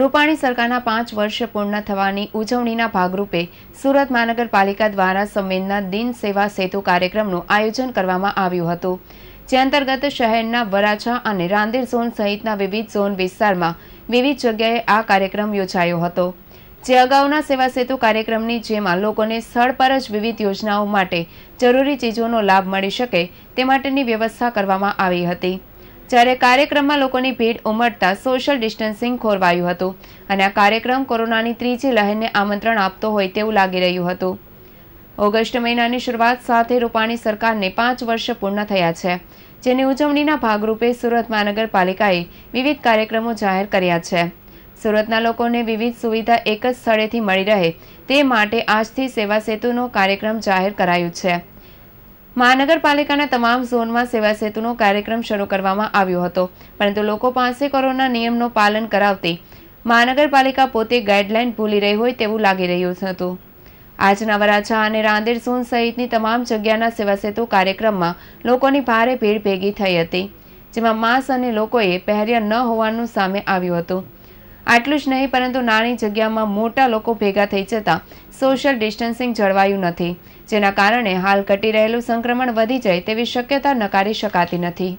રૂપાણી સરકારના પાંચ વર્ષ પૂર્ણ થવાની ઉજવણીના ભાગરૂપે સુરત મહાનગરપાલિકા દ્વારા સંવેદના દિન સેવા સેતુ કાર્યક્રમનું આયોજન કરવામાં આવ્યું હતું જે અંતર્ગત શહેરના વરાછા અને રાંદેર ઝોન સહિતના વિવિધ ઝોન વિસ્તારમાં વિવિધ જગ્યાએ આ કાર્યક્રમ યોજાયો હતો જે અગાઉના સેવા સેતુ કાર્યક્રમની જેમાં લોકોને સ્થળ પર જ વિવિધ યોજનાઓ માટે જરૂરી ચીજોનો લાભ મળી શકે તે માટેની વ્યવસ્થા કરવામાં આવી હતી જ્યારે કાર્યક્રમમાં લોકોની ભીડ ઉમટતા સોશિયલ ડિસ્ટન્સિંગ ખોરવાયું હતું અને આ કાર્યક્રમ કોરોનાની ત્રીજી લહેરને આમંત્રણ આપતો હોય તેવું લાગી રહ્યું હતું ઓગસ્ટ મહિનાની શરૂઆત સાથે રૂપાણી સરકારને પાંચ વર્ષ પૂર્ણ થયા છે જેની ઉજવણીના ભાગરૂપે સુરત મહાનગરપાલિકાએ વિવિધ કાર્યક્રમો જાહેર કર્યા છે સુરતના લોકોને વિવિધ સુવિધા એક જ સ્થળેથી મળી રહે તે માટે આજથી સેવા સેતુનો કાર્યક્રમ જાહેર કરાયો છે મહાનગરપાલિકાના તમામ ઝોનમાં સેવા સેતુનો કાર્યક્રમ શરૂ કરવામાં આવ્યો હતો પરંતુ લોકો પાસે કોરોના નિયમનું પાલન કરાવતી મહાનગરપાલિકા પોતે ગાઈડલાઈન ભૂલી રહી હોય તેવું લાગી રહ્યું હતું આજના વરાછા અને રાંદેર સોન સહિતની તમામ જગ્યાના સેવાસેતુ કાર્યક્રમમાં લોકોની ભારે ભીડ ભેગી થઈ હતી જેમાં માસ અને લોકોએ પહેર્યા ન હોવાનું સામે આવ્યું હતું આટલું જ નહીં પરંતુ નાની જગ્યામાં મોટા લોકો ભેગા થઈ જતાં સોશિયલ ડિસ્ટન્સિંગ જળવાયું નથી જેના કારણે હાલ ઘટી રહેલું સંક્રમણ વધી જાય તેવી શક્યતા નકારી શકાતી નથી